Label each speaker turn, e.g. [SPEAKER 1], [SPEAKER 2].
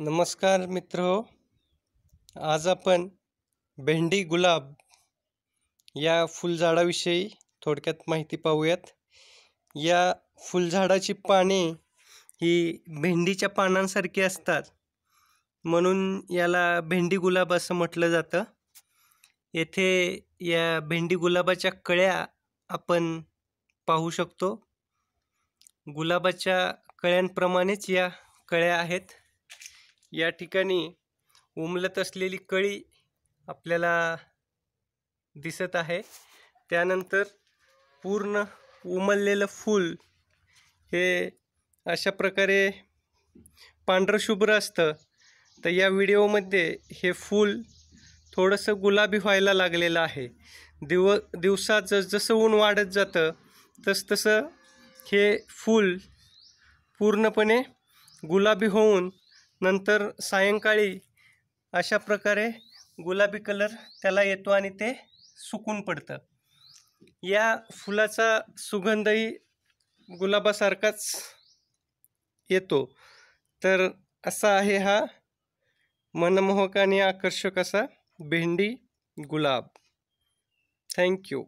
[SPEAKER 1] नमस्कार मित्र हो आज आपण भेंडी गुलाब या फुलझाडाविषयी थोडक्यात माहिती पाहूयात या फुलझाडाची पाने ही भेंडीच्या पानांसारखी असतात म्हणून याला भेंडी गुलाब असं म्हटलं जातं येथे या भेंडी गुलाबाच्या कळ्या आपण पाहू शकतो गुलाबाच्या कळ्यांप्रमाणेच या कळ्या आहेत या ठिकाणी उमलत असलेली कळी आपल्याला दिसत आहे त्यानंतर पूर्ण उमललेलं फूल हे अशा प्रकारे पांढरशुभ्र असतं तर या व्हिडिओमध्ये हे फूल थोडंसं गुलाबी व्हायला लागलेलं आहे दिव दिवसात जस जसं ऊन वाढत जातं तसतसं हे फूल पूर्णपणे गुलाबी होऊन नंतर सायंकाळी अशा प्रकारे गुलाबी कलर त्याला येतो आणि ते सुकून पडतं या फुलाचा सुगंधही गुलाबासारखाच येतो तर असा आहे हा मनमोहक आणि आकर्षक असा भेंडी गुलाब थँक्यू